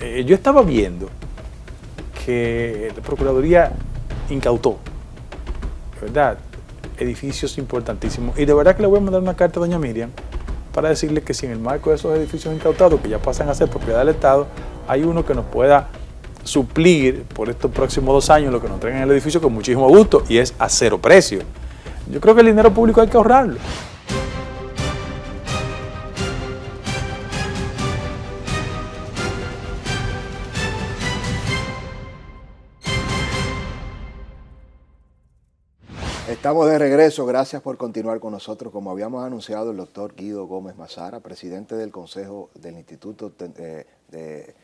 Eh, yo estaba viendo que la Procuraduría incautó, ¿verdad? Edificios importantísimos. Y de verdad que le voy a mandar una carta a doña Miriam para decirle que si en el marco de esos edificios incautados, que ya pasan a ser propiedad del Estado, hay uno que nos pueda suplir por estos próximos dos años lo que nos traigan el edificio con muchísimo gusto y es a cero precio. Yo creo que el dinero público hay que ahorrarlo. Estamos de regreso, gracias por continuar con nosotros. Como habíamos anunciado, el doctor Guido Gómez Mazara, presidente del Consejo del Instituto eh, de,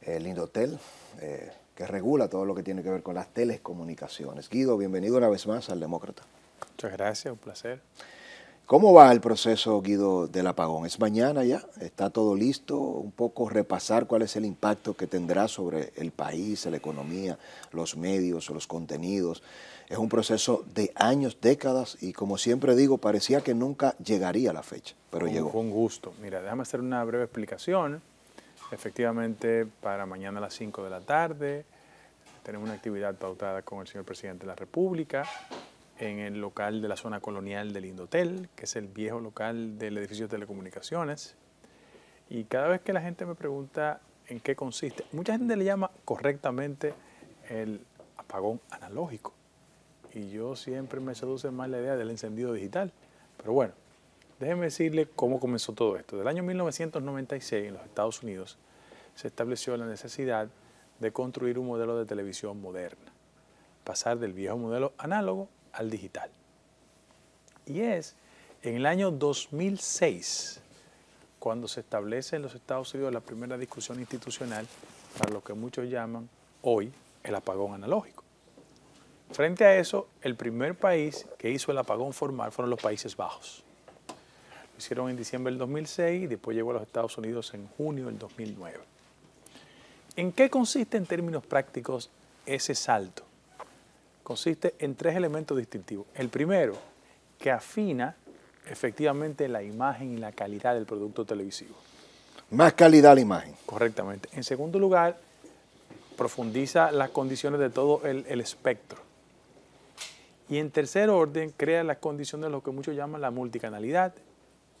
eh, Lindotel, eh, que regula todo lo que tiene que ver con las telecomunicaciones. Guido, bienvenido una vez más al Demócrata. Muchas gracias, un placer. ¿Cómo va el proceso, Guido, del apagón? ¿Es mañana ya? ¿Está todo listo? Un poco repasar cuál es el impacto que tendrá sobre el país, la economía, los medios, los contenidos, es un proceso de años, décadas y como siempre digo, parecía que nunca llegaría la fecha, pero llegó. llegó. Con gusto. Mira, déjame hacer una breve explicación. Efectivamente, para mañana a las 5 de la tarde tenemos una actividad pautada con el señor presidente de la República en el local de la zona colonial del Indotel, que es el viejo local del edificio de telecomunicaciones. Y cada vez que la gente me pregunta en qué consiste, mucha gente le llama correctamente el apagón analógico y yo siempre me seduce más la idea del encendido digital. Pero bueno, déjenme decirle cómo comenzó todo esto. Del año 1996 en los Estados Unidos se estableció la necesidad de construir un modelo de televisión moderna, pasar del viejo modelo análogo al digital. Y es en el año 2006 cuando se establece en los Estados Unidos la primera discusión institucional para lo que muchos llaman hoy el apagón analógico. Frente a eso, el primer país que hizo el apagón formal fueron los Países Bajos. Lo hicieron en diciembre del 2006 y después llegó a los Estados Unidos en junio del 2009. ¿En qué consiste en términos prácticos ese salto? Consiste en tres elementos distintivos. El primero, que afina efectivamente la imagen y la calidad del producto televisivo. Más calidad la imagen. Correctamente. En segundo lugar, profundiza las condiciones de todo el espectro. Y en tercer orden, crea las condiciones de lo que muchos llaman la multicanalidad,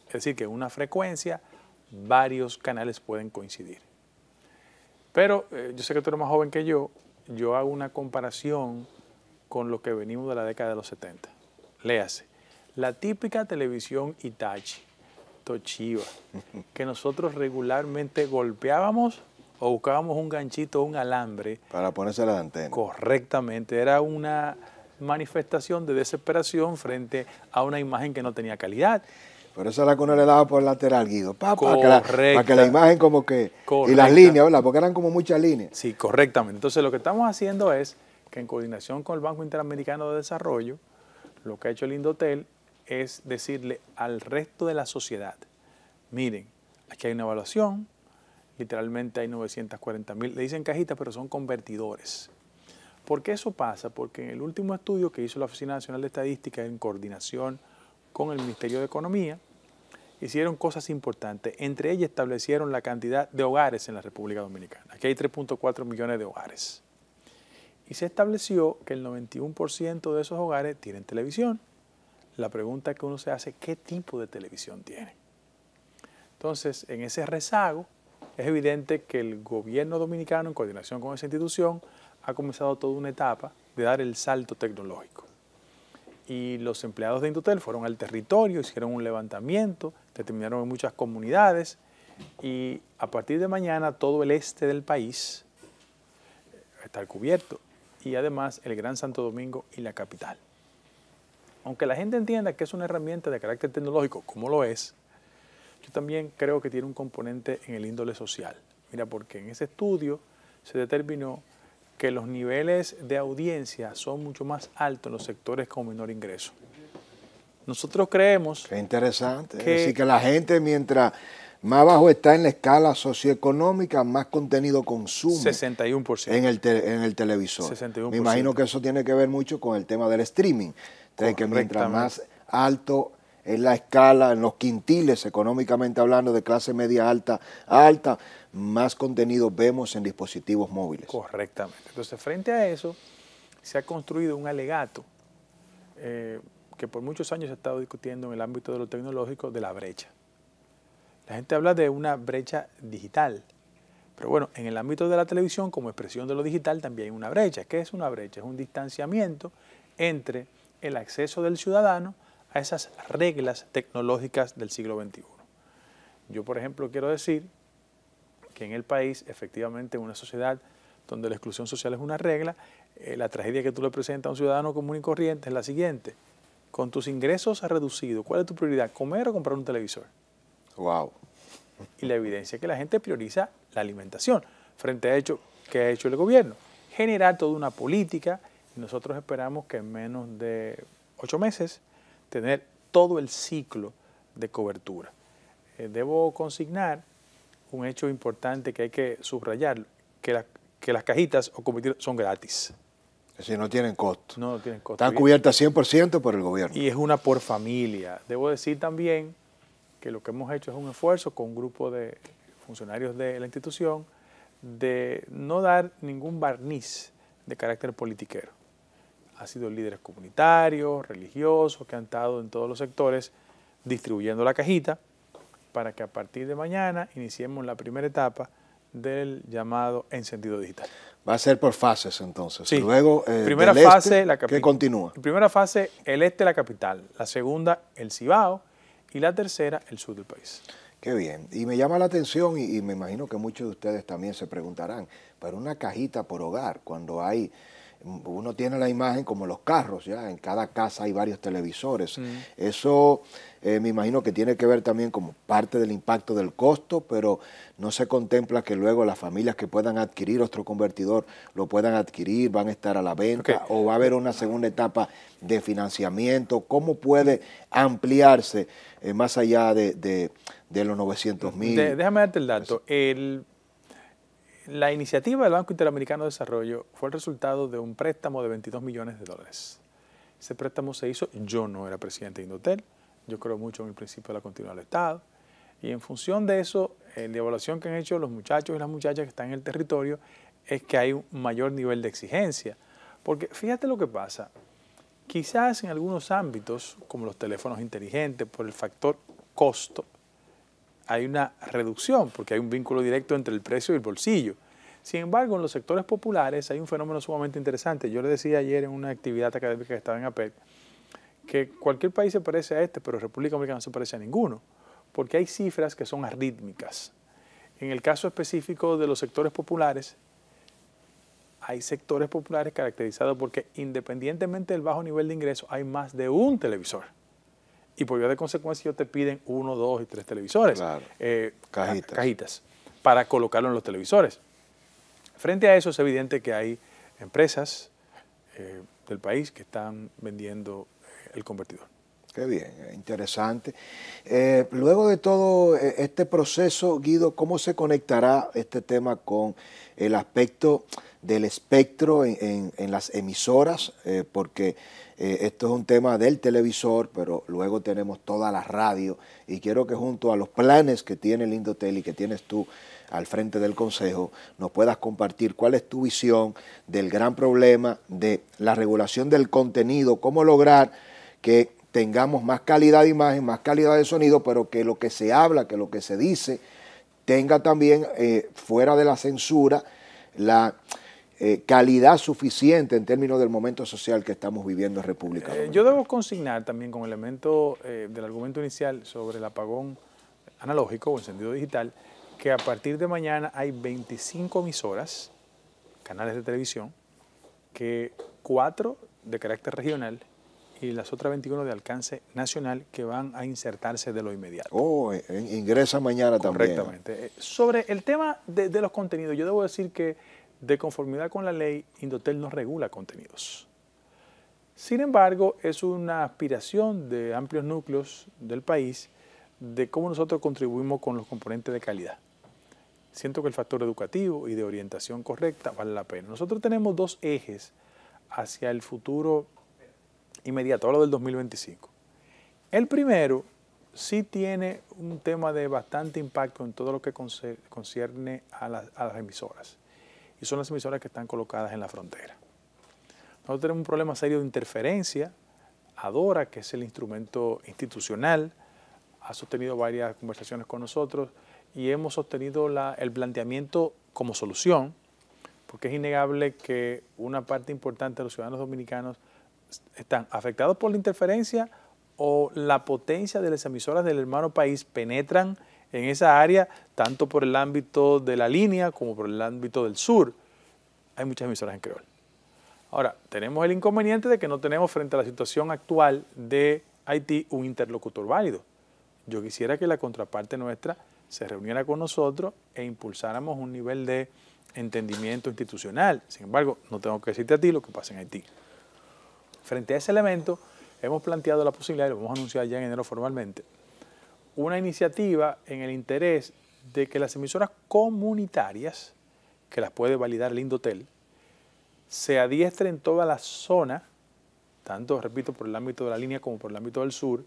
es decir, que una frecuencia varios canales pueden coincidir. Pero eh, yo sé que tú eres más joven que yo, yo hago una comparación con lo que venimos de la década de los 70. Léase, la típica televisión Itachi, Toshiba, que nosotros regularmente golpeábamos o buscábamos un ganchito, un alambre. Para ponerse la antena. Correctamente, era una manifestación de desesperación frente a una imagen que no tenía calidad. Por eso la que uno le daba por lateral, Guido. para, que la, imagen como que... Y las líneas, ¿verdad? Porque eran como muchas líneas. Sí, correctamente. Entonces lo que estamos haciendo es que en coordinación con el Banco Interamericano de Desarrollo, lo que ha hecho el Indotel es decirle al resto de la sociedad, miren, aquí hay una evaluación, literalmente hay 940 mil, le dicen cajitas, pero son convertidores. ¿Por qué eso pasa? Porque en el último estudio que hizo la Oficina Nacional de Estadística en coordinación con el Ministerio de Economía, hicieron cosas importantes. Entre ellas establecieron la cantidad de hogares en la República Dominicana. Aquí hay 3.4 millones de hogares. Y se estableció que el 91% de esos hogares tienen televisión. La pregunta que uno se hace, ¿qué tipo de televisión tienen? Entonces, en ese rezago, es evidente que el gobierno dominicano, en coordinación con esa institución, ha comenzado toda una etapa de dar el salto tecnológico. Y los empleados de Indotel fueron al territorio, hicieron un levantamiento, determinaron en muchas comunidades y a partir de mañana todo el este del país está cubierto y además el Gran Santo Domingo y la capital. Aunque la gente entienda que es una herramienta de carácter tecnológico, como lo es, yo también creo que tiene un componente en el índole social. Mira, porque en ese estudio se determinó que los niveles de audiencia son mucho más altos en los sectores con menor ingreso. Nosotros creemos... Qué interesante. Que, es decir, que la gente mientras más bajo está en la escala socioeconómica, más contenido consume. 61%. En el, televisor. 61%. Me imagino que eso tiene que ver mucho con el tema del streaming. que mientras más alto en la escala, en los quintiles, económicamente hablando, de clase media alta, alta, más contenido vemos en dispositivos móviles. Correctamente. Entonces, frente a eso, se ha construido un alegato eh, que por muchos años se ha estado discutiendo en el ámbito de lo tecnológico de la brecha. La gente habla de una brecha digital, pero bueno, en el ámbito de la televisión, como expresión de lo digital, también hay una brecha. ¿Qué es una brecha? Es un distanciamiento entre el acceso del ciudadano a esas reglas tecnológicas del siglo XXI. Yo, por ejemplo, quiero decir que en el país, efectivamente, en una sociedad donde la exclusión social es una regla, eh, la tragedia que tú le presentas a un ciudadano común y corriente es la siguiente. Con tus ingresos reducidos, ¿cuál es tu prioridad? ¿Comer o comprar un televisor? ¡Wow! Y la evidencia es que la gente prioriza la alimentación frente a hecho que ha hecho el gobierno. Generar toda una política y nosotros esperamos que en menos de ocho meses tener todo el ciclo de cobertura. Eh, debo consignar un hecho importante que hay que subrayar, que, las cajitas o son gratis. Es decir, no tienen costo. No, no tienen costo. Están cubiertas 100% por el gobierno. Y es una por familia. Debo decir también que lo que hemos hecho es un esfuerzo con un grupo de funcionarios de la institución de no dar ningún barniz de carácter politiquero. Ha sido líderes comunitarios, religiosos, que han estado en todos los sectores distribuyendo la cajita para que a partir de mañana iniciemos la primera etapa del llamado encendido digital. Va a ser por fases entonces. Sí. Luego, eh, primera fase, este, la ¿qué continúa? Primera fase, el este, la capital. La segunda, el Cibao. Y la tercera, el sur del país. Qué bien. Y me llama la atención y, y me imagino que muchos de ustedes también se preguntarán, para una cajita por hogar, cuando hay uno tiene la imagen como los carros, ya en cada casa hay varios televisores. Mm. Eso eh, me imagino que tiene que ver también como parte del impacto del costo, pero no se contempla que luego las familias que puedan adquirir otro convertidor lo puedan adquirir, van a estar a la venta o va a haber una segunda etapa de financiamiento. ¿Cómo puede ampliarse eh, más allá de, los 900 mil? déjame darte el dato. La iniciativa del Banco Interamericano de Desarrollo fue el resultado de un préstamo de 22 millones de dólares. Ese préstamo se hizo, yo no era presidente de Indotel, yo creo mucho en el principio de la continuidad del Estado, y en función de eso, eh, la evaluación que han hecho los muchachos y las muchachas que están en el territorio es que hay un mayor nivel de exigencia. Porque fíjate lo que pasa, quizás en algunos ámbitos, como los teléfonos inteligentes, por el factor costo, hay una reducción porque hay un vínculo directo entre el precio y el bolsillo. Sin embargo, en los sectores populares hay un fenómeno sumamente interesante. Yo le decía ayer en una actividad académica que estaba en APEC que cualquier país se parece a este, pero República Dominicana no se parece a ninguno, porque hay cifras que son arrítmicas. En el caso específico de los sectores populares, hay sectores populares caracterizados porque independientemente del bajo nivel de ingreso, hay más de un televisor y por vía de consecuencia ellos te piden uno, dos y tres televisores. Eh, cajitas. Para colocarlo en los televisores. Frente a eso es evidente que hay empresas eh, del país que están vendiendo eh, el convertidor. Qué bien, eh, interesante. Eh, luego de todo eh, este proceso, Guido, ¿cómo se conectará este tema con el aspecto del espectro en, las emisoras? porque esto es un tema del televisor, pero luego tenemos toda la radio y quiero que junto a los planes que tiene el Indotel y que tienes tú al frente del Consejo, nos puedas compartir cuál es tu visión del gran problema de la regulación del contenido, cómo lograr que tengamos más calidad de imagen, más calidad de sonido, pero que lo que se habla, que lo que se dice, tenga también eh, fuera de la censura la eh, calidad suficiente en términos del momento social que estamos viviendo en República eh, Dominicana. yo debo consignar también con elemento del argumento inicial sobre el apagón analógico o encendido digital, que a partir de mañana hay 25 emisoras, canales de televisión, que cuatro de carácter regional y las otras 21 de alcance nacional que van a insertarse de lo inmediato. Oh, eh, eh, ingresa mañana también. Correctamente. Eh, sobre el tema de, de los contenidos, yo debo decir que de conformidad con la ley, Indotel no regula contenidos. Sin embargo, es una aspiración de amplios núcleos del país de cómo nosotros contribuimos con los componentes de calidad. Siento que el factor educativo y de orientación correcta vale la pena. Nosotros tenemos dos ejes hacia el futuro inmediato, lo del 2025. El primero sí tiene un tema de bastante impacto en todo lo que concierne a, las emisoras. Y son las emisoras que están colocadas en la frontera. Nosotros tenemos un problema serio de interferencia. Adora, que es el instrumento institucional, ha sostenido varias conversaciones con nosotros y hemos sostenido el planteamiento como solución, porque es innegable que una parte importante de los ciudadanos dominicanos están afectados por la interferencia o la potencia de las emisoras del hermano país penetran en esa área, tanto por el ámbito de la línea como por el ámbito del sur. Hay muchas emisoras en creol. Ahora, tenemos el inconveniente de que no tenemos frente a la situación actual de Haití un interlocutor válido. Yo quisiera que la contraparte nuestra se reuniera con nosotros e impulsáramos un nivel de entendimiento institucional. Sin embargo, no tengo que decirte a ti lo que pasa en Haití. Frente a ese elemento, hemos planteado la posibilidad, lo vamos a anunciar ya en enero formalmente, una iniciativa en el interés de que las emisoras comunitarias, que las puede validar Lindotel, se adiestren en toda la zona, tanto, repito, por el ámbito de la línea como por el ámbito del sur,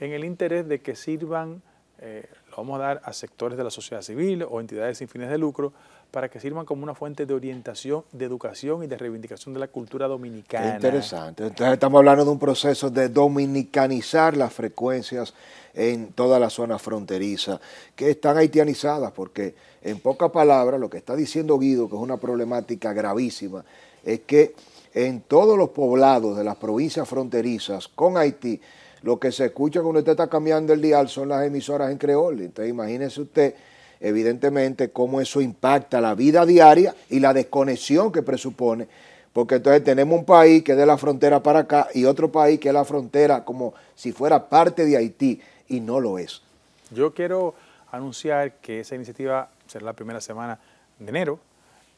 en el interés de que sirvan eh, lo vamos a dar a sectores de la sociedad civil o entidades sin fines de lucro para que sirvan como una fuente de orientación, de educación y de reivindicación de la cultura dominicana. interesante. Entonces estamos hablando de un proceso de dominicanizar las frecuencias en toda la zona fronteriza, que están haitianizadas, porque en pocas palabras lo que está diciendo Guido, que es una problemática gravísima, es que en todos los poblados de las provincias fronterizas con Haití, lo que se escucha cuando usted está cambiando el dial son las emisoras en Creole. Entonces imagínese usted, evidentemente, cómo eso impacta la vida diaria y la desconexión que presupone. Porque entonces tenemos un país que es de la frontera para acá y otro país que es la frontera como si fuera parte de Haití y no lo es. Yo quiero anunciar que esa iniciativa será la primera semana de enero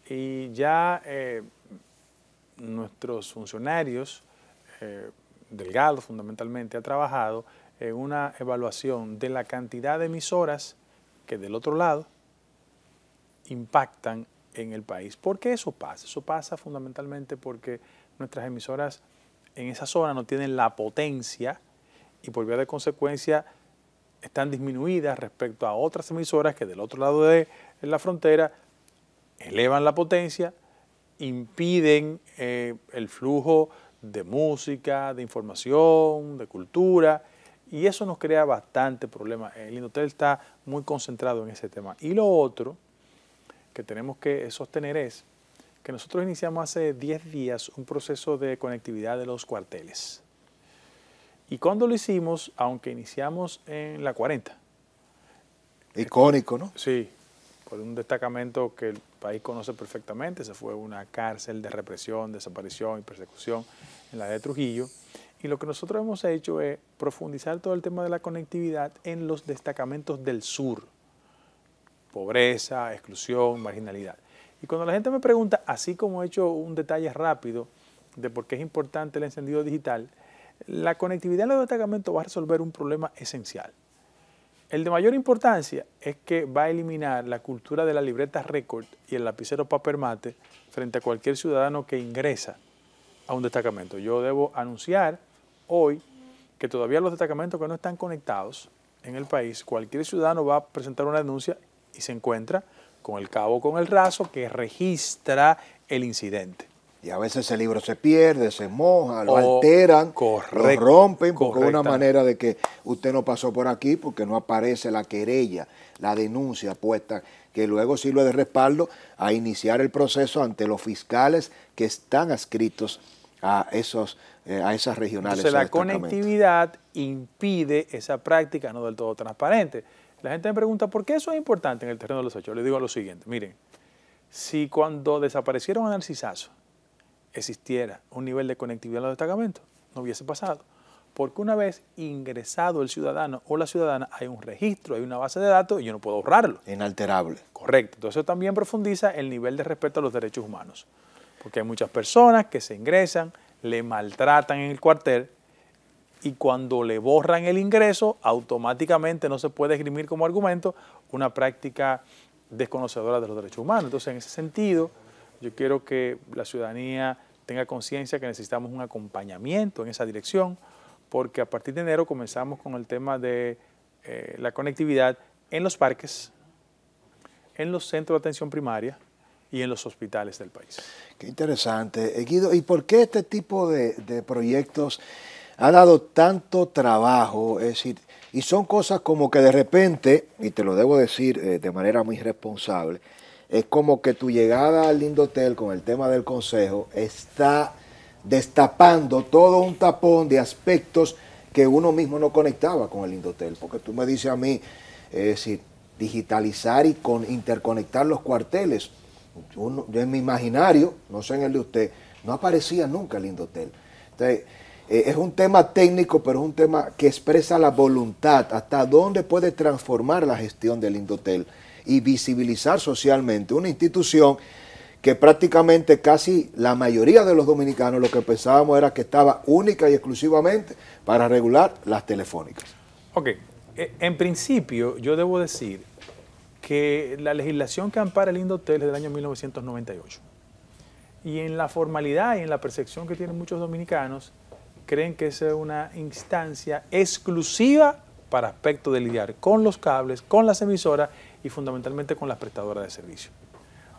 y ya eh, nuestros funcionarios eh, Delgado fundamentalmente ha trabajado en una evaluación de la cantidad de emisoras que del otro lado impactan en el país. ¿Por qué eso pasa? Eso pasa fundamentalmente porque nuestras emisoras en esa zona no tienen la potencia y por vía de consecuencia están disminuidas respecto a otras emisoras que del otro lado de la frontera elevan la potencia, impiden eh, el flujo de música, de información, de cultura, y eso nos crea bastante problema. El Indotel está muy concentrado en ese tema. Y lo otro que tenemos que sostener es que nosotros iniciamos hace 10 días un proceso de conectividad de los cuarteles. Y cuando lo hicimos, aunque iniciamos en la 40. Icónico, ¿no? Sí, por un destacamento que el país conoce perfectamente, se fue una cárcel de represión, desaparición y persecución en la de Trujillo. Y lo que nosotros hemos hecho es profundizar todo el tema de la conectividad en los destacamentos del sur. Pobreza, exclusión, marginalidad. Y cuando la gente me pregunta, así como he hecho un detalle rápido de por qué es importante el encendido digital, la conectividad en los destacamentos va a resolver un problema esencial. El de mayor importancia es que va a eliminar la cultura de la libreta récord y el lapicero papermate mate frente a cualquier ciudadano que ingresa a un destacamento. Yo debo anunciar hoy que todavía los destacamentos que no están conectados en el país, cualquier ciudadano va a presentar una denuncia y se encuentra con el cabo con el raso que registra el incidente. Y a veces ese libro se pierde, se moja, lo alteran, lo rompen, porque una manera de que usted no pasó por aquí porque no aparece la querella, la denuncia puesta, que luego sirve de respaldo a iniciar el proceso ante los fiscales que están adscritos a, esos, eh, a esas regionales. Entonces la conectividad impide esa práctica no del todo transparente. La gente me pregunta, ¿por qué eso es importante en el terreno de los hechos? le digo lo siguiente, miren, si cuando desaparecieron a Narcisazo, existiera un nivel de conectividad en los destacamentos, no hubiese pasado. Porque una vez ingresado el ciudadano o la ciudadana, hay un registro, hay una base de datos y yo no puedo ahorrarlo. Inalterable. Correcto. Entonces eso también profundiza el nivel de respeto a los derechos humanos. Porque hay muchas personas que se ingresan, le maltratan en el cuartel y cuando le borran el ingreso, automáticamente no se puede esgrimir como argumento una práctica desconocedora de los derechos humanos. Entonces, en ese sentido, yo quiero que la ciudadanía tenga conciencia que necesitamos un acompañamiento en esa dirección, porque a partir de enero comenzamos con el tema de eh, la conectividad en los parques, en los centros de atención primaria y en los hospitales del país. Qué interesante. Eh, Guido, ¿y por qué este tipo de, proyectos ha dado tanto trabajo? Es decir, y son cosas como que de repente, y te lo debo decir eh, de manera muy responsable, es como que tu llegada al Lindotel con el tema del consejo está destapando todo un tapón de aspectos que uno mismo no conectaba con el Indotel. Porque tú me dices a mí, es decir, digitalizar y interconectar los cuarteles, yo, en mi imaginario, no sé en el de usted, no aparecía nunca el Lindotel. Entonces, eh, es un tema técnico, pero es un tema que expresa la voluntad, hasta dónde puede transformar la gestión del Lindotel y visibilizar socialmente una institución que prácticamente casi la mayoría de los dominicanos lo que pensábamos era que estaba única y exclusivamente para regular las telefónicas. Ok, eh, en principio yo debo decir que la legislación que ampara el Indotel es del año 1998 y en la formalidad y en la percepción que tienen muchos dominicanos creen que es una instancia exclusiva para aspecto de lidiar con los cables, con las emisoras y fundamentalmente con las prestadoras de servicios.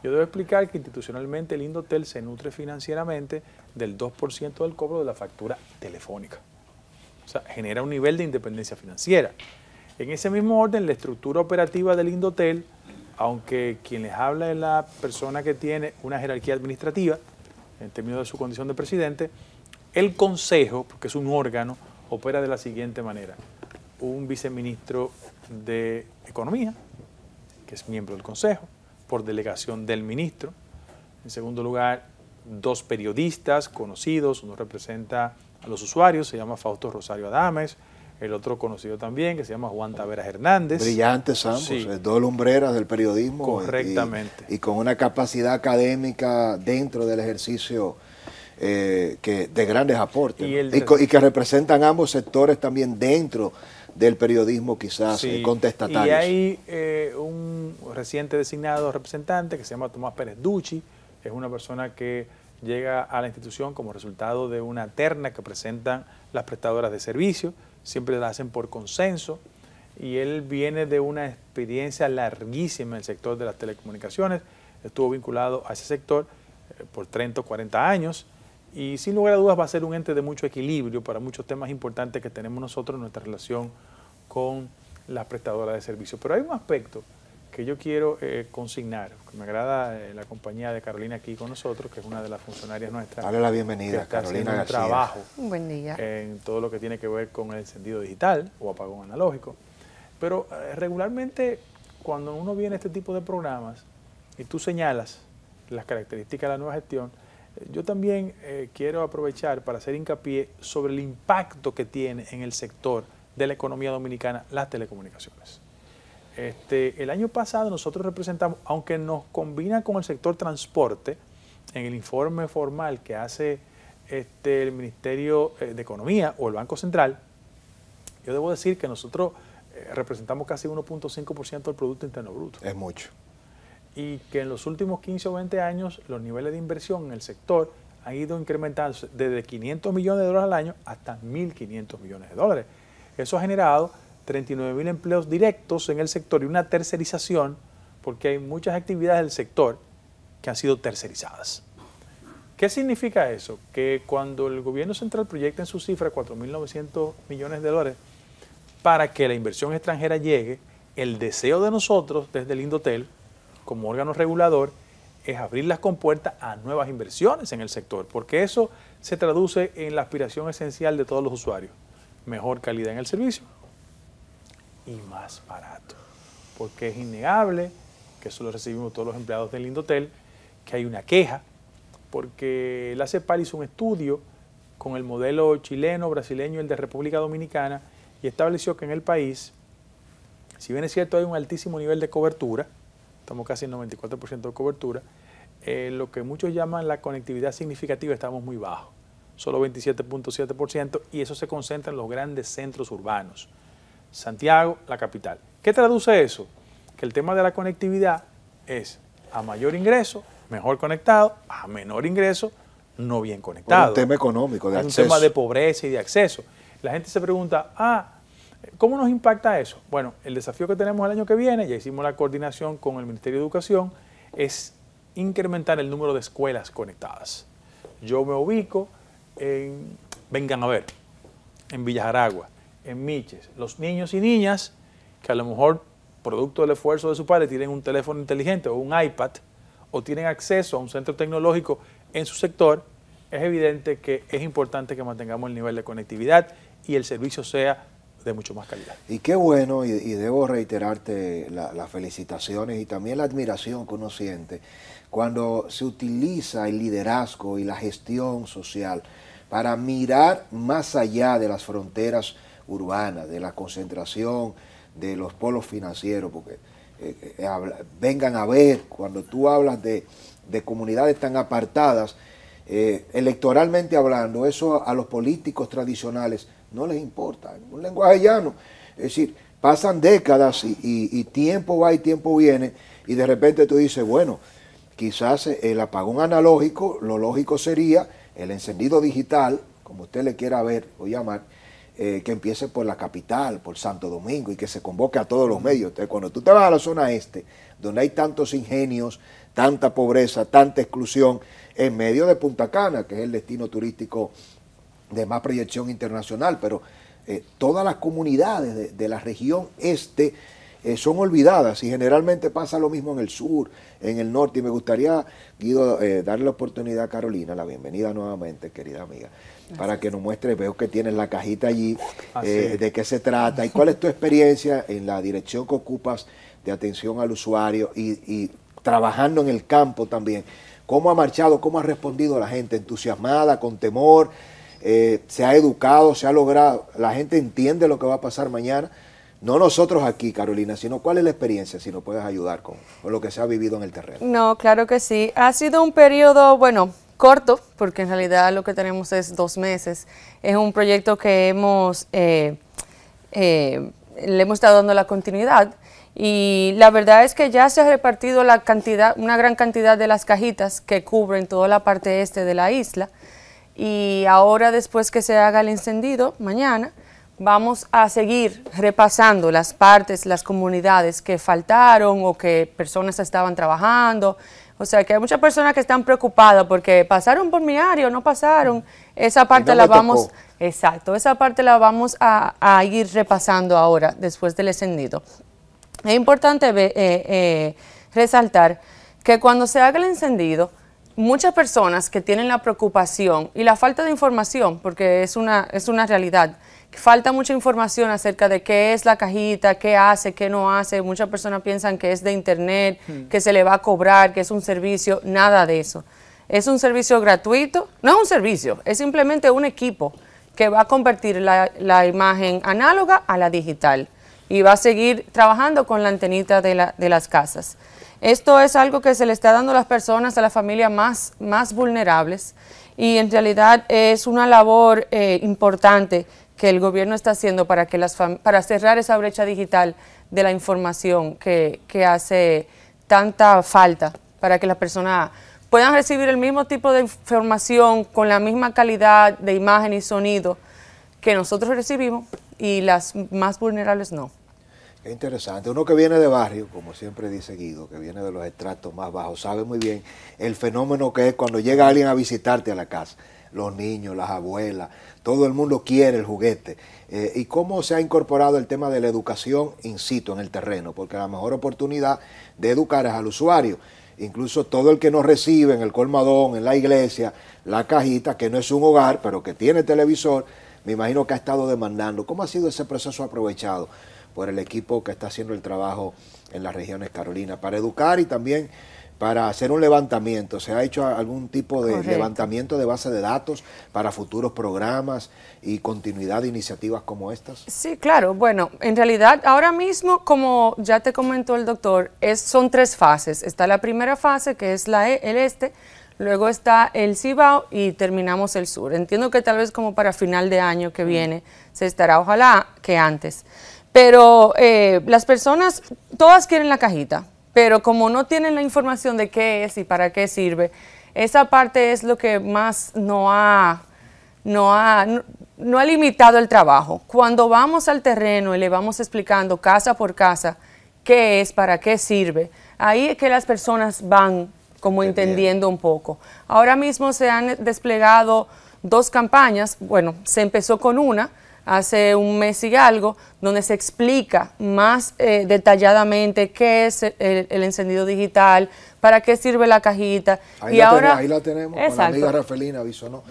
Yo debo explicar que institucionalmente el Indotel se nutre financieramente del 2% del cobro de la factura telefónica. O sea, genera un nivel de independencia financiera. En ese mismo orden, la estructura operativa del Indotel, aunque quien les habla es la persona que tiene una jerarquía administrativa, en términos de su condición de presidente, el Consejo, porque es un órgano, opera de la siguiente manera. Un viceministro de Economía, que es miembro del Consejo, por delegación del ministro. En segundo lugar, dos periodistas conocidos, uno representa a los usuarios, se llama Fausto Rosario Adames, el otro conocido también, que se llama Juan Taveras Hernández. Brillantes ambos, eh, dos lumbreras del periodismo. Eh, Correctamente. Y, con una capacidad académica dentro del ejercicio eh, que de grandes aportes. y, que representan ambos sectores también dentro del periodismo quizás contestatario. Eh, y hay eh, un reciente designado representante que se llama Tomás Pérez Ducci, es una persona que llega a la institución como resultado de una terna que presentan las prestadoras de servicio, siempre la hacen por consenso, y él viene de una experiencia larguísima en el sector de las telecomunicaciones, estuvo vinculado a ese sector eh, por 30 o 40 años, y sin lugar a dudas va a ser un ente de mucho equilibrio para muchos temas importantes que tenemos nosotros en nuestra relación con las prestadoras de servicios. Pero hay un aspecto que yo quiero eh, consignar, que me agrada eh, la compañía de Carolina aquí con nosotros, que es una de las funcionarias nuestras. Dale la bienvenida, que está Carolina. Un trabajo en todo lo que tiene que ver con el encendido digital o apagón analógico. Pero eh, regularmente cuando uno viene a este tipo de programas y tú señalas las características de la nueva gestión, yo también eh, quiero aprovechar para hacer hincapié sobre el impacto que tiene en el sector de la economía dominicana las telecomunicaciones. Este, el año pasado nosotros representamos, aunque nos combina con el sector transporte, en el informe formal que hace este, el Ministerio eh, de Economía o el Banco Central, yo debo decir que nosotros eh, representamos casi 1.5% del Producto Interno Bruto. Es mucho y que en los últimos 15 o 20 años los niveles de inversión en el sector han ido incrementando desde 500 millones de dólares al año hasta 1.500 millones de dólares. Eso ha generado 39.000 empleos directos en el sector y una tercerización, porque hay muchas actividades del sector que han sido tercerizadas. ¿Qué significa eso? Que cuando el gobierno central proyecta en su cifra 4.900 millones de dólares para que la inversión extranjera llegue, el deseo de nosotros desde el Indotel como órgano regulador es abrir las compuertas a nuevas inversiones en el sector, porque eso se traduce en la aspiración esencial de todos los usuarios. Mejor calidad en el servicio y más barato, porque es innegable, que eso lo recibimos todos los empleados del Indotel, que hay una queja, porque la CEPAL hizo un estudio con el modelo chileno, brasileño el de República Dominicana y estableció que en el país, si bien es cierto hay un altísimo nivel de cobertura, estamos casi en 94% de cobertura. Eh, lo que muchos llaman la conectividad significativa, estamos muy bajo, solo 27.7%, y eso se concentra en los grandes centros urbanos. Santiago, la capital. ¿Qué traduce eso? Que el tema de la conectividad es a mayor ingreso, mejor conectado, a menor ingreso, no bien conectado. un tema económico, de acceso. Un tema de pobreza y de acceso. La gente se pregunta, ah, ¿Cómo nos impacta eso? Bueno, el desafío que tenemos el año que viene, ya hicimos la coordinación con el Ministerio de Educación, es incrementar el número de escuelas conectadas. Yo me ubico en Vengan a ver, en Villajaragua, en Miches. Los niños y niñas que a lo mejor, producto del esfuerzo de su padre, tienen un teléfono inteligente o un iPad o tienen acceso a un centro tecnológico en su sector, es evidente que es importante que mantengamos el nivel de conectividad y el servicio sea de mucho más calidad. Y qué bueno, y, debo reiterarte las felicitaciones y también la admiración que uno siente cuando se utiliza el liderazgo y la gestión social para mirar más allá de las fronteras urbanas, de la concentración, de los polos financieros, porque eh, eh, vengan a ver, cuando tú hablas de, comunidades tan apartadas, eh, electoralmente hablando, eso a los políticos tradicionales no les importa, un lenguaje llano. Es decir, pasan décadas y, tiempo va y tiempo viene y de repente tú dices, bueno, quizás el apagón analógico, lo lógico sería el encendido digital, como usted le quiera ver o llamar, eh, que empiece por la capital, por Santo Domingo y que se convoque a todos los medios. cuando tú te vas a la zona este, donde hay tantos ingenios, tanta pobreza, tanta exclusión, en medio de Punta Cana, que es el destino turístico de más proyección internacional, pero eh, todas las comunidades de, la región este eh, son olvidadas y generalmente pasa lo mismo en el sur, en el norte. Y me gustaría, Guido, eh, darle la oportunidad a Carolina, la bienvenida nuevamente, querida amiga, para que nos muestre, veo que tienes la cajita allí, de qué se trata y cuál es tu experiencia en la dirección que ocupas de atención al usuario y trabajando en el campo también. ¿Cómo ha marchado? ¿Cómo ha respondido la gente? ¿Entusiasmada? ¿Con temor? Eh, se ha educado, se ha logrado, la gente entiende lo que va a pasar mañana. No nosotros aquí, Carolina, sino cuál es la experiencia, si nos puedes ayudar con, lo que se ha vivido en el terreno. No, claro que sí. Ha sido un periodo, bueno, corto, porque en realidad lo que tenemos es dos meses. Es un proyecto que hemos, eh, eh, le hemos estado dando la continuidad y la verdad es que ya se ha repartido la cantidad, una gran cantidad de las cajitas que cubren toda la parte este de la isla y ahora después que se haga el encendido, mañana, vamos a seguir repasando las partes, las comunidades que faltaron o que personas estaban trabajando. O sea, que hay muchas personas que están preocupadas porque pasaron por mi área o no pasaron. Esa parte la vamos... Exacto, esa parte la vamos a, ir repasando ahora, después del encendido. Es importante eh, eh, resaltar que cuando se haga el encendido, muchas personas que tienen la preocupación y la falta de información, porque es una, realidad, falta mucha información acerca de qué es la cajita, qué hace, qué no hace. Muchas personas piensan que es de internet, hmm. que se le va a cobrar, que es un servicio, nada de eso. Es un servicio gratuito, no es un servicio, es simplemente un equipo que va a convertir la, imagen análoga a la digital y va a seguir trabajando con la antenita de las casas. Esto es algo que se le está dando a las personas, a las familias más, más vulnerables y en realidad es una labor eh, importante que el gobierno está haciendo para, que las para cerrar esa brecha digital de la información que hace tanta falta para que las personas puedan recibir el mismo tipo de información con la misma calidad de imagen y sonido que nosotros recibimos y las más vulnerables no. Es interesante. Uno que viene de barrio, como siempre dice Guido, que viene de los estratos más bajos, sabe muy bien el fenómeno que es cuando llega alguien a visitarte a la casa. Los niños, las abuelas, todo el mundo quiere el juguete. Eh, ¿Y cómo se ha incorporado el tema de la educación in situ en el terreno? Porque la mejor oportunidad de educar es al usuario. Incluso todo el que nos recibe en el colmadón, en la iglesia, la cajita, que no es un hogar, pero que tiene televisor, me imagino que ha estado demandando. ¿Cómo ha sido ese proceso aprovechado? por el equipo que está haciendo el trabajo en las regiones Carolina, para educar y también para hacer un levantamiento. ¿Se ha hecho algún tipo de levantamiento de base de datos para futuros programas y continuidad de iniciativas como estas? Sí, claro. Bueno, en realidad ahora mismo, como ya te comentó el doctor, son tres fases. Está la primera fase, que es la, e, el este, luego está el Cibao y terminamos el sur. Entiendo que tal vez como para final de año que mm. viene se estará, ojalá que antes. Pero eh, las personas, todas quieren la cajita, pero como no tienen la información de qué es y para qué sirve, esa parte es lo que más no ha, no ha limitado el trabajo. Cuando vamos al terreno y le vamos explicando casa por casa qué es, para qué sirve, ahí es que las personas van como entendiendo un poco. Ahora mismo se han desplegado dos campañas, bueno, se empezó con una, hace un mes y algo, donde se explica más eh, detalladamente qué es el, encendido digital, para qué sirve la cajita. Ahí, la, tenemos la amiga Rafaelina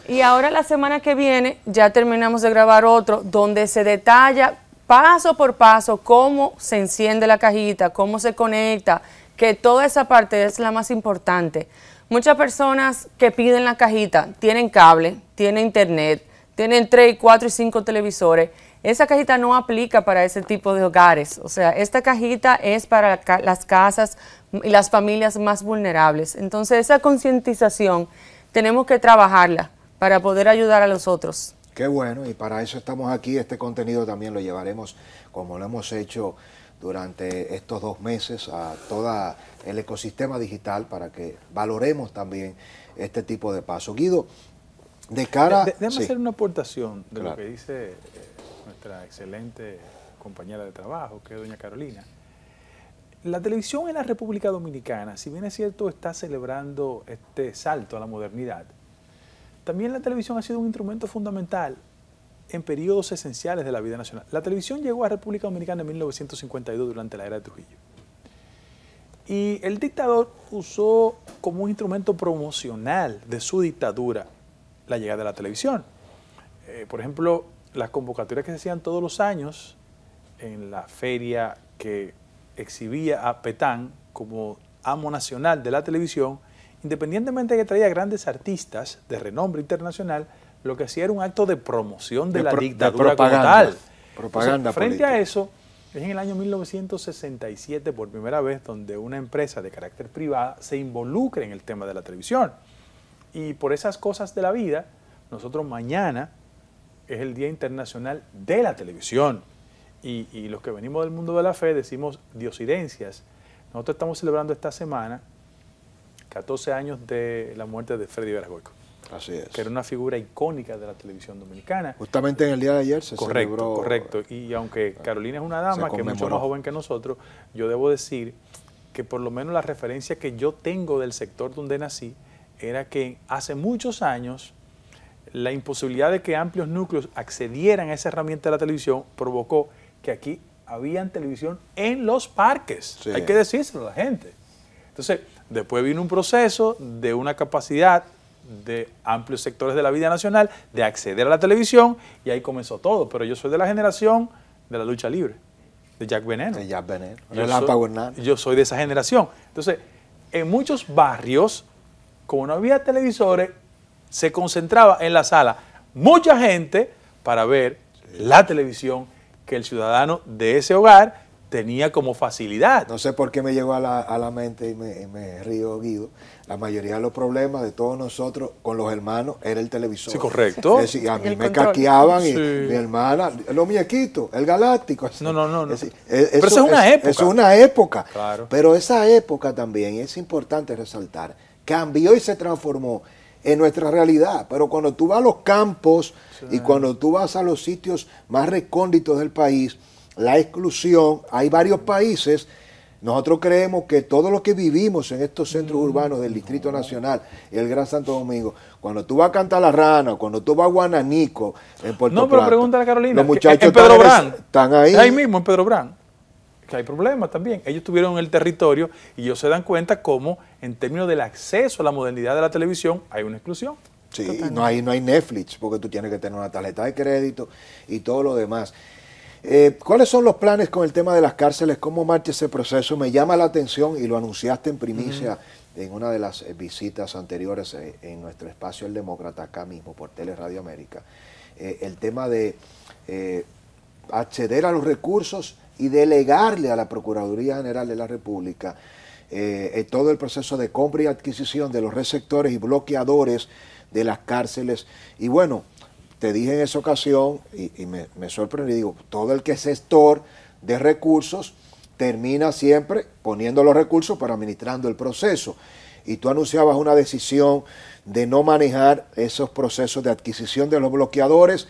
Y ahora la semana que viene ya terminamos de grabar otro donde se detalla paso por paso cómo se enciende la cajita, cómo se conecta, que toda esa parte es la más importante. Muchas personas que piden la cajita tienen cable, tienen internet, tienen tres, cuatro y cinco televisores. Esa cajita no aplica para ese tipo de hogares. O sea, esta cajita es para las casas y las familias más vulnerables. Entonces, esa concientización tenemos que trabajarla para poder ayudar a los otros. Qué bueno, y para eso estamos aquí. Este contenido también lo llevaremos, como lo hemos hecho durante estos dos meses, a todo el ecosistema digital para que valoremos también este tipo de paso. Guido, de cara... De, déjame hacer una aportación de lo que dice eh, nuestra excelente compañera de trabajo, que es doña Carolina. La televisión en la República Dominicana, si bien es cierto, está celebrando este salto a la modernidad, también la televisión ha sido un instrumento fundamental en periodos esenciales de la vida nacional. La televisión llegó a República Dominicana en 1952 durante la era de Trujillo. Y el dictador usó como un instrumento promocional de su dictadura la llegada de la televisión. Eh, por ejemplo, las convocatorias que se hacían todos los años en la feria que exhibía a Petán como amo nacional de la televisión, independientemente de que traía grandes artistas de renombre internacional, lo que hacía era un acto de promoción de, la dictadura propaganda, frente a eso, es en el año 1967 por primera vez donde una empresa de carácter privada se involucra en el tema de la televisión. Y por esas cosas de la vida, nosotros mañana es el Día Internacional de la Televisión. Y, los que venimos del mundo de la fe decimos diosidencias. Nosotros estamos celebrando esta semana 14 años de la muerte de Freddy Verasgoico. Así es. Que era una figura icónica de la televisión dominicana. Justamente en el día de ayer se correcto, celebró. Correcto, Y aunque Carolina es una dama que es mucho más joven que nosotros, yo debo decir que por lo menos la referencia que yo tengo del sector donde nací era que hace muchos años la imposibilidad de que amplios núcleos accedieran a esa herramienta de la televisión provocó que aquí había televisión en los parques. Hay que decírselo a la gente. Entonces, después vino un proceso de una capacidad de amplios sectores de la vida nacional de acceder a la televisión y ahí comenzó todo. Pero yo soy de la generación de la lucha libre, de Jack Veneno. De Jack Veneno, yo soy de esa generación. Entonces, en muchos barrios como no había televisores, se concentraba en la sala mucha gente para ver la televisión que el ciudadano de ese hogar tenía como facilidad. No sé por qué me llegó a la, mente y me, me, río, Guido. La mayoría de los problemas de todos nosotros con los hermanos era el televisor. Sí, correcto. Es a mí me caqueaban y mi hermana, los muñequitos, el galáctico. No, no, no. E, Pero eso es una época. Eso es una época. Pero esa época también es importante resaltar cambió y se transformó en nuestra realidad. Pero cuando tú vas a los campos y cuando tú vas a los sitios más recónditos del país, la exclusión, hay varios países. Nosotros creemos que todos los que vivimos en estos centros mm. urbanos del Distrito Nacional, el Gran Santo Domingo, cuando tú vas a Cantalarrana, cuando tú vas a Guananico, en Puerto No, Carolina. Los muchachos en están, están ahí. Ahí mismo, en Pedro Brand hay problemas también. Ellos tuvieron el territorio y ellos se dan cuenta cómo en términos del acceso a la modernidad de la televisión hay una exclusión. Sí, no hay, no hay Netflix porque tú tienes que tener una tarjeta de crédito y todo lo demás. Eh, ¿Cuáles son los planes con el tema de las cárceles? ¿Cómo marcha ese proceso? Me llama la atención y lo anunciaste en primicia en una de las eh, visitas anteriores eh, en nuestro espacio El Demócrata, acá mismo por Teleradio América. el tema de acceder a los recursos y delegarle a la Procuraduría General de la República eh, eh, todo el proceso de compra y adquisición de los receptores y bloqueadores de las cárceles. Y bueno, te dije en esa ocasión, y, me, me, sorprendí, digo, todo el que es sector de recursos termina siempre poniendo los recursos para administrando el proceso. Y tú anunciabas una decisión de no manejar esos procesos de adquisición de los bloqueadores,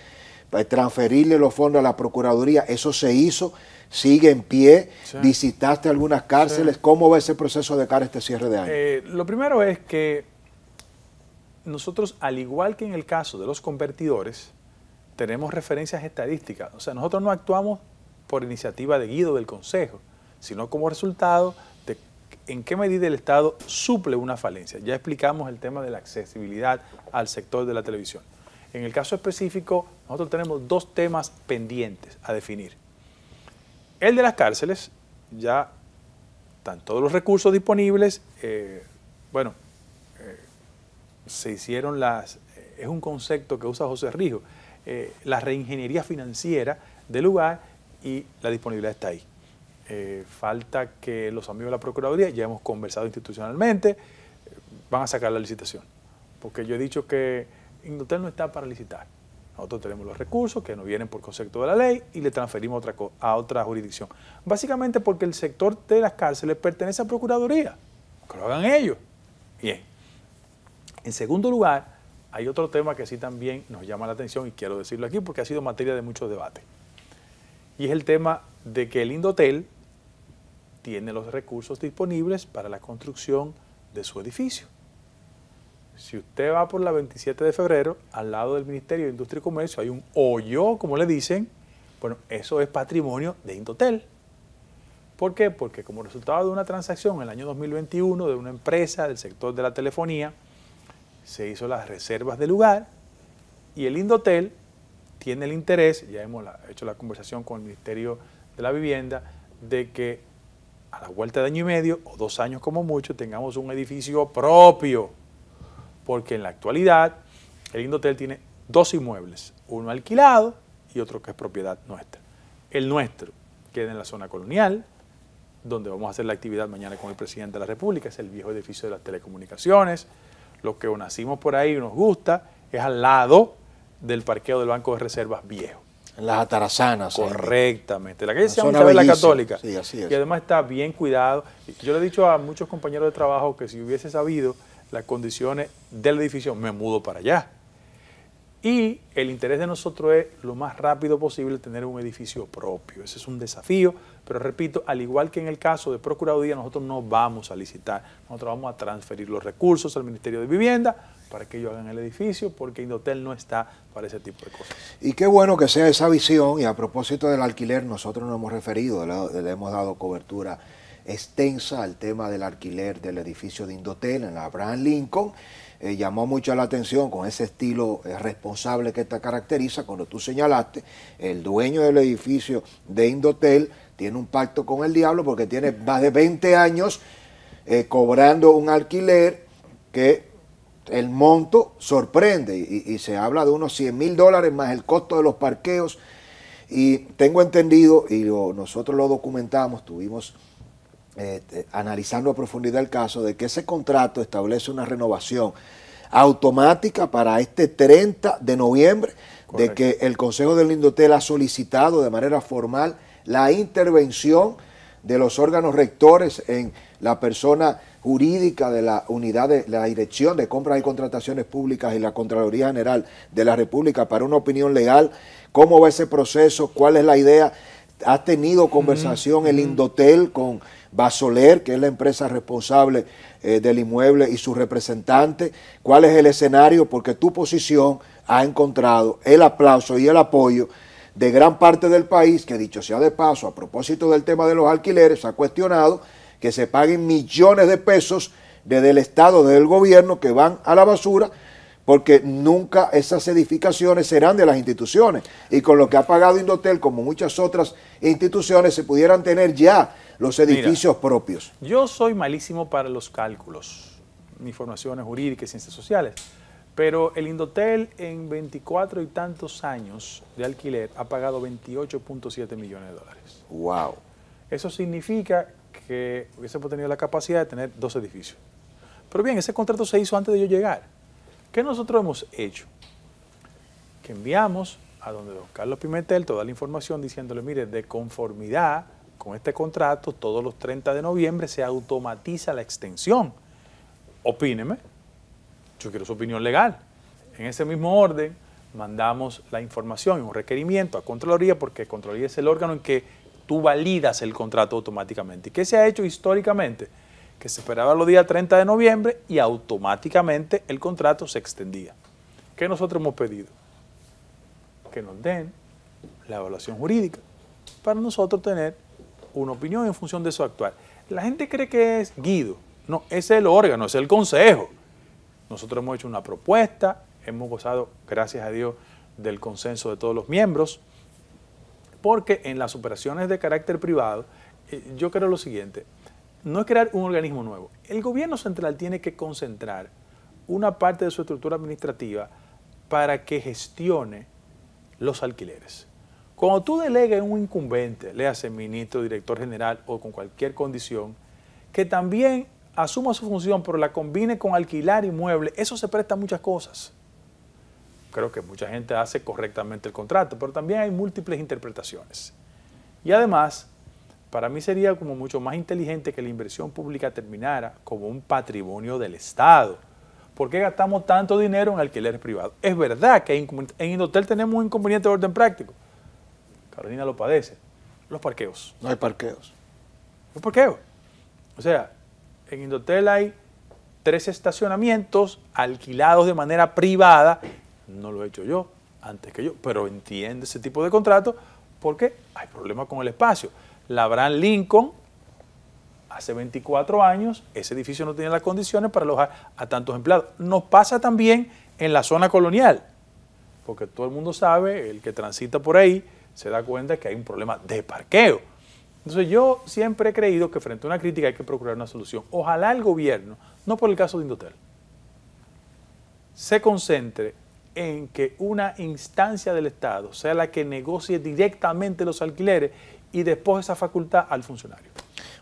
eh, transferirle los fondos a la Procuraduría, eso se hizo, sigue en pie, visitaste algunas cárceles, ¿cómo va ese proceso de cara a este cierre de año? Eh, lo primero es que nosotros, al igual que en el caso de los convertidores, tenemos referencias estadísticas. O sea, nosotros no actuamos por iniciativa de Guido del Consejo, sino como resultado de en qué medida el Estado suple una falencia. Ya explicamos el tema de la accesibilidad al sector de la televisión. En el caso específico, nosotros tenemos dos temas pendientes a definir. El de las cárceles, ya están todos los recursos disponibles. Eh, bueno, eh, se hicieron las, es un concepto que usa José Rijo, eh, la reingeniería financiera del lugar y la disponibilidad está ahí. falta que los amigos de la Procuraduría, ya hemos conversado institucionalmente, van a sacar la licitación. Porque yo he dicho que Indotel no está para licitar. Nosotros tenemos los recursos que nos vienen por concepto de la ley y le transferimos a otra, jurisdicción. Básicamente porque el sector de las cárceles pertenece a Procuraduría. Que lo hagan ellos. Bien. En segundo lugar, hay otro tema que sí también nos llama la atención y quiero decirlo aquí porque ha sido materia de mucho debate, Y es el tema de que el Indotel tiene los recursos disponibles para la construcción de su edificio. Si usted va por la 27 de febrero, al lado del Ministerio de Industria y Comercio hay un hoyo, como le dicen. Bueno, eso es patrimonio de Indotel. ¿Por qué? Porque como resultado de una transacción en el año 2021 de una empresa del sector de la telefonía, se hizo las reservas de lugar y el Indotel tiene el interés, ya hemos hecho la conversación con el Ministerio de la Vivienda, de que a la vuelta de año y medio o dos años como mucho tengamos un edificio propio porque en la actualidad el Indotel tiene dos inmuebles, uno alquilado y otro que es propiedad nuestra. El nuestro queda en la zona colonial, donde vamos a hacer la actividad mañana con el presidente de la República, es el viejo edificio de las telecomunicaciones. Lo que nacimos por ahí y nos gusta es al lado del parqueo del Banco de Reservas Viejo. En las Atarazanas. Correctamente. La calle se llama la Católica. Sí, así es. Y además está bien cuidado. Yo le he dicho a muchos compañeros de trabajo que si hubiese sabido las condiciones del edificio, me mudo para allá. Y el interés de nosotros es lo más rápido posible tener un edificio propio. Ese es un desafío, pero repito, al igual que en el caso de Procuraduría, nosotros no vamos a licitar, nosotros vamos a transferir los recursos al Ministerio de Vivienda para que ellos hagan el edificio, porque Indotel no está para ese tipo de cosas. Y qué bueno que sea esa visión, y a propósito del alquiler, nosotros nos hemos referido, le, hemos dado cobertura extensa al tema del alquiler del edificio de Indotel en Abraham Lincoln. Eh, llamó mucho la atención con ese estilo eh, responsable que te caracteriza. Cuando tú señalaste, el dueño del edificio de Indotel tiene un pacto con el diablo porque tiene más de 20 años eh, cobrando un alquiler que el monto sorprende y, se habla de unos 100 mil dólares más el costo de los parqueos. Y tengo entendido, y nosotros lo documentamos, tuvimos este, analizando a profundidad el caso de que ese contrato establece una renovación automática para este 30 de noviembre, de que el Consejo del Indotel ha solicitado de manera formal la intervención de los órganos rectores en la persona jurídica de la unidad de la Dirección de Compras y Contrataciones Públicas y la Contraloría General de la República para una opinión legal, cómo va ese proceso, cuál es la idea. ha tenido conversación el Indotel con Basoler, que es la empresa responsable eh, del inmueble y su representante, cuál es el escenario, porque tu posición ha encontrado el aplauso y el apoyo de gran parte del país, que dicho sea de paso, a propósito del tema de los alquileres, ha cuestionado que se paguen millones de pesos desde el Estado, desde el gobierno, que van a la basura, porque nunca esas edificaciones serán de las instituciones. Y con lo que ha pagado Indotel, como muchas otras instituciones, se pudieran tener ya los edificios propios. Yo soy malísimo para los cálculos, mi formación es jurídica y ciencias sociales, pero el Indotel en 24 y tantos años de alquiler ha pagado 28.7 millones de dólares. ¡Wow! Eso significa que hubiésemos tenido la capacidad de tener dos edificios. Pero bien, ese contrato se hizo antes de yo llegar. ¿Qué nosotros hemos hecho? Que enviamos a donde don Carlos Pimentel toda la información diciéndole, mire, de conformidad con este contrato, todos los 30 de noviembre se automatiza la extensión. Opíneme, yo quiero su opinión legal. En ese mismo orden, mandamos la información y un requerimiento a Contraloría, porque Contraloría es el órgano en que tú validas el contrato automáticamente. ¿Y qué se ha hecho históricamente? Que se esperaba los días 30 de noviembre y automáticamente el contrato se extendía. ¿Qué nosotros hemos pedido? Que nos den la evaluación jurídica para nosotros tener una opinión en función de eso actual. La gente cree que es Guido. No, es el órgano, es el consejo. Nosotros hemos hecho una propuesta, hemos gozado, gracias a Dios, del consenso de todos los miembros, porque en las operaciones de carácter privado, eh, yo creo lo siguiente, no es crear un organismo nuevo. El gobierno central tiene que concentrar una parte de su estructura administrativa para que gestione los alquileres. Cuando tú delegas a un incumbente, le hace ministro, director general o con cualquier condición, que también asuma su función, pero la combine con alquilar inmueble, eso se presta a muchas cosas. Creo que mucha gente hace correctamente el contrato, pero también hay múltiples interpretaciones. Y además, para mí sería como mucho más inteligente que la inversión pública terminara como un patrimonio del Estado. ¿Por qué gastamos tanto dinero en alquileres privados? Es verdad que en Indotel tenemos un inconveniente de orden práctico, Carolina lo padece, los parqueos. No hay parqueos. Los parqueos. O sea, en Indotel hay tres estacionamientos alquilados de manera privada, no lo he hecho yo, antes que yo, pero entiende ese tipo de contrato porque hay problemas con el espacio. La Lincoln, hace 24 años, ese edificio no tenía las condiciones para alojar a tantos empleados. Nos pasa también en la zona colonial, porque todo el mundo sabe, el que transita por ahí, se da cuenta que hay un problema de parqueo. Entonces yo siempre he creído que frente a una crítica hay que procurar una solución. Ojalá el gobierno, no por el caso de Indotel, se concentre en que una instancia del Estado sea la que negocie directamente los alquileres y después esa facultad al funcionario.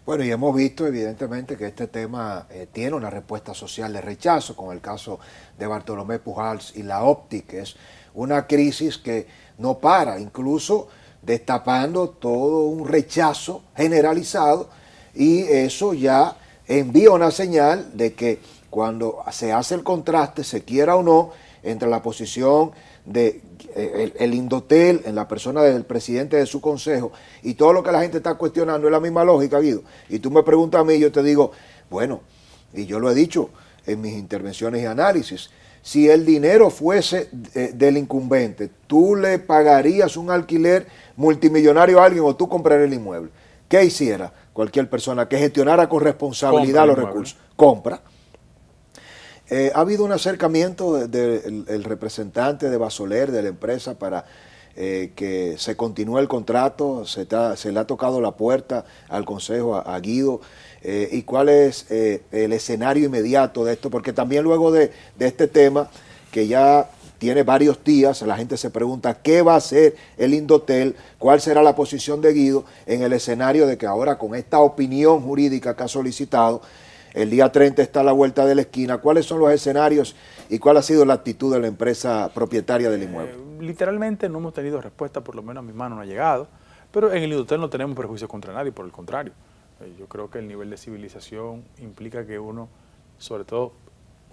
Bueno, y hemos visto evidentemente que este tema eh, tiene una respuesta social de rechazo, con el caso de Bartolomé Pujals y la óptica. es una crisis que no para, incluso destapando todo un rechazo generalizado, y eso ya envía una señal de que cuando se hace el contraste, se quiera o no, entre la posición de eh, el, Indotel en la persona del presidente de su consejo y todo lo que la gente está cuestionando es la misma lógica, Guido. Y tú me preguntas a mí, yo te digo, bueno, y yo lo he dicho en mis intervenciones y análisis, si el dinero fuese eh, del incumbente, tú le pagarías un alquiler multimillonario a alguien o tú comprarías el inmueble. ¿Qué hiciera cualquier persona que gestionara con responsabilidad los recursos? Compra. Eh, ha habido un acercamiento del representante de Basoler, de la empresa, para eh, que se continúe el contrato, se, le ha tocado la puerta al Consejo, a, Guido, eh, y cuál es el escenario inmediato de esto, porque también luego de, de este tema, que ya tiene varios días, la gente se pregunta qué va a hacer el Indotel, cuál será la posición de Guido en el escenario de que ahora con esta opinión jurídica que ha solicitado, el día 30 está a la vuelta de la esquina. ¿Cuáles son los escenarios y cuál ha sido la actitud de la empresa propietaria del inmueble? Eh, literalmente no hemos tenido respuesta, por lo menos a mi mano no ha llegado, pero en el Indotel no tenemos prejuicios contra nadie, por el contrario. Eh, yo creo que el nivel de civilización implica que uno, sobre todo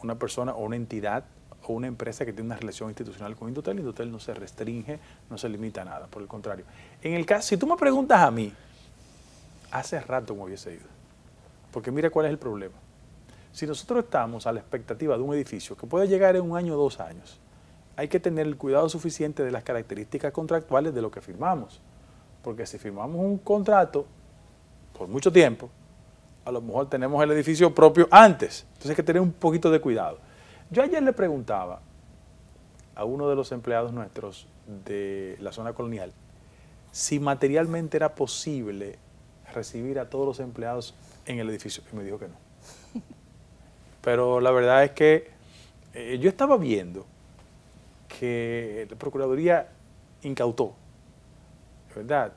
una persona o una entidad o una empresa que tiene una relación institucional con Indotel, Indotel no se restringe, no se limita a nada, por el contrario. En el caso, si tú me preguntas a mí, hace rato me hubiese ido porque mira cuál es el problema. Si nosotros estamos a la expectativa de un edificio que puede llegar en un año o dos años, hay que tener el cuidado suficiente de las características contractuales de lo que firmamos. Porque si firmamos un contrato por mucho tiempo, a lo mejor tenemos el edificio propio antes. Entonces hay que tener un poquito de cuidado. Yo ayer le preguntaba a uno de los empleados nuestros de la zona colonial si materialmente era posible recibir a todos los empleados en el edificio. Y me dijo que no. Pero la verdad es que eh, yo estaba viendo que la Procuraduría incautó, ¿verdad?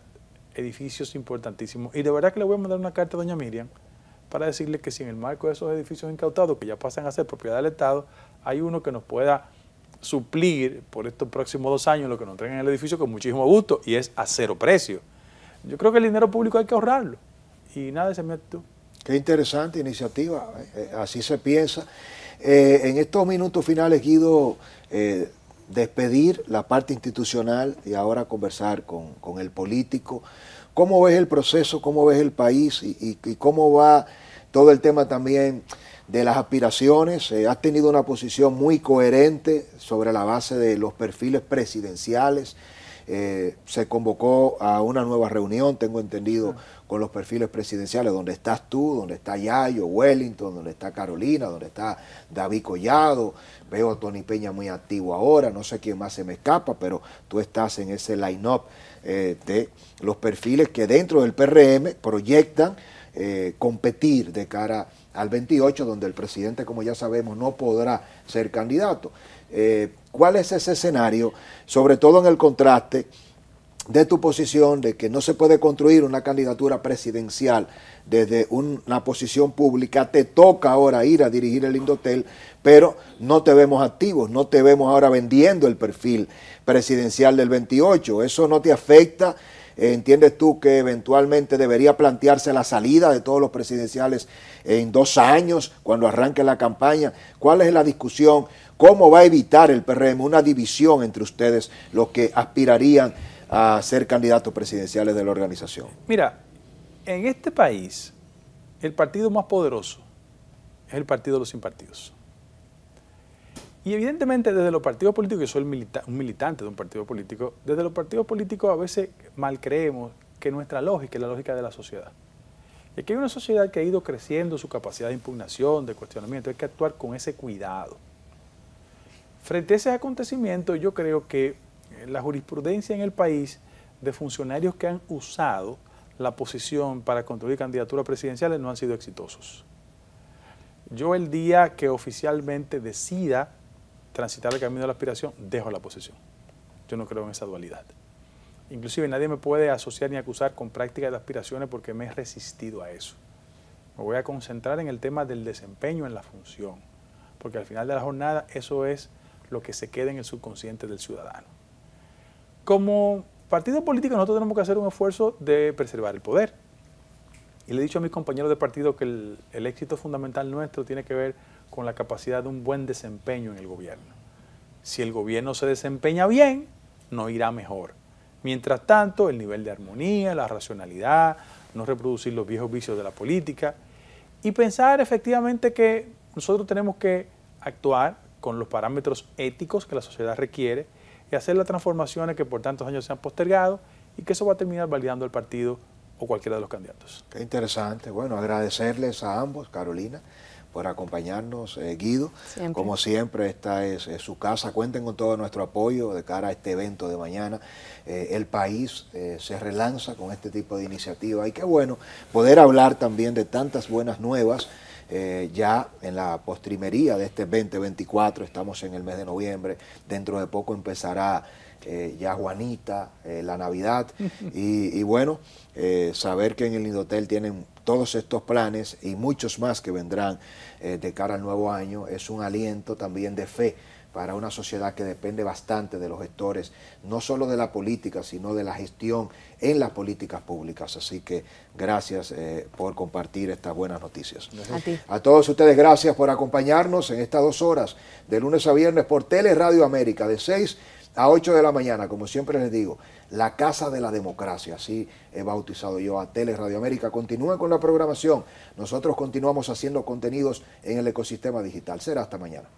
Edificios importantísimos. Y de verdad que le voy a mandar una carta a doña Miriam para decirle que si en el marco de esos edificios incautados, que ya pasan a ser propiedad del Estado, hay uno que nos pueda suplir por estos próximos dos años lo que nos traen en el edificio con muchísimo gusto y es a cero precio. Yo creo que el dinero público hay que ahorrarlo y nada se me Qué interesante iniciativa, eh, eh, así se piensa. Eh, en estos minutos finales, Guido, despedir la parte institucional y ahora conversar con, el político. ¿Cómo ves el proceso? ¿Cómo ves el país? ¿Y, cómo va todo el tema también de las aspiraciones? has tenido una posición muy coherente sobre la base de los perfiles presidenciales. Eh, se convocó a una nueva reunión, tengo entendido, con los perfiles presidenciales, donde estás tú, donde está Yayo, Wellington, donde está Carolina, donde está David Collado. Veo a Tony Peña muy activo ahora, no sé quién más se me escapa, pero tú estás en ese line-up eh, de los perfiles que dentro del PRM proyectan eh, competir de cara al 28, donde el presidente, como ya sabemos, no podrá ser candidato. Eh, ¿Cuál es ese escenario? Sobre todo en el contraste de tu posición de que no se puede construir una candidatura presidencial desde una posición pública, te toca ahora ir a dirigir el Indotel, pero no te vemos activos, no te vemos ahora vendiendo el perfil presidencial del 28, eso no te afecta. Eh, ¿Entiendes tú que eventualmente debería plantearse la salida de todos los presidenciales en dos años, cuando arranque la campaña? ¿Cuál es la discusión ¿Cómo va a evitar el PRM una división entre ustedes, los que aspirarían a ser candidatos presidenciales de la organización? Mira, en este país, el partido más poderoso es el partido de los impartidos. Y evidentemente desde los partidos políticos, yo soy un militante de un partido político, desde los partidos políticos a veces mal creemos que nuestra lógica es la lógica de la sociedad. Y aquí hay una sociedad que ha ido creciendo su capacidad de impugnación, de cuestionamiento, hay que actuar con ese cuidado. Frente a ese acontecimiento, yo creo que eh, la jurisprudencia en el país de funcionarios que han usado la posición para construir candidaturas presidenciales no han sido exitosos. Yo el día que oficialmente decida transitar el camino de la aspiración, dejo la posición. Yo no creo en esa dualidad. Inclusive nadie me puede asociar ni acusar con prácticas de aspiraciones porque me he resistido a eso. Me voy a concentrar en el tema del desempeño en la función, porque al final de la jornada eso es lo que se queda en el subconsciente del ciudadano. Como partido político nosotros tenemos que hacer un esfuerzo de preservar el poder. Y le he dicho a mis compañeros de partido que el, éxito fundamental nuestro tiene que ver con la capacidad de un buen desempeño en el gobierno. Si el gobierno se desempeña bien, no irá mejor. Mientras tanto, el nivel de armonía, la racionalidad, no reproducir los viejos vicios de la política y pensar efectivamente que nosotros tenemos que actuar con los parámetros éticos que la sociedad requiere y hacer las transformaciones que por tantos años se han postergado y que eso va a terminar validando el partido o cualquiera de los candidatos. Qué interesante. Bueno, agradecerles a ambos, Carolina, por acompañarnos, eh, Guido. Como siempre, esta es, su casa. Cuenten con todo nuestro apoyo de cara a este evento de mañana. Eh, el país eh, se relanza con este tipo de iniciativa y qué bueno poder hablar también de tantas buenas nuevas. Eh, ya en la postrimería de este 2024, estamos en el mes de noviembre, dentro de poco empezará eh, ya Juanita, eh, la Navidad, y, y bueno, saber que en el Indotel tienen todos estos planes y muchos más que vendrán de cara al nuevo año es un aliento también de fe para una sociedad que depende bastante de los gestores, no solo de la política, sino de la gestión en las políticas públicas. Así que gracias eh, por compartir estas buenas noticias. A, todos ustedes, gracias por acompañarnos en estas dos horas, de lunes a viernes, por Tele Radio América, de 6 a 8 de la mañana, como siempre les digo, la Casa de la Democracia, así he bautizado yo a Tele Radio América. Continúen con la programación. Nosotros continuamos haciendo contenidos en el ecosistema digital. Será hasta mañana.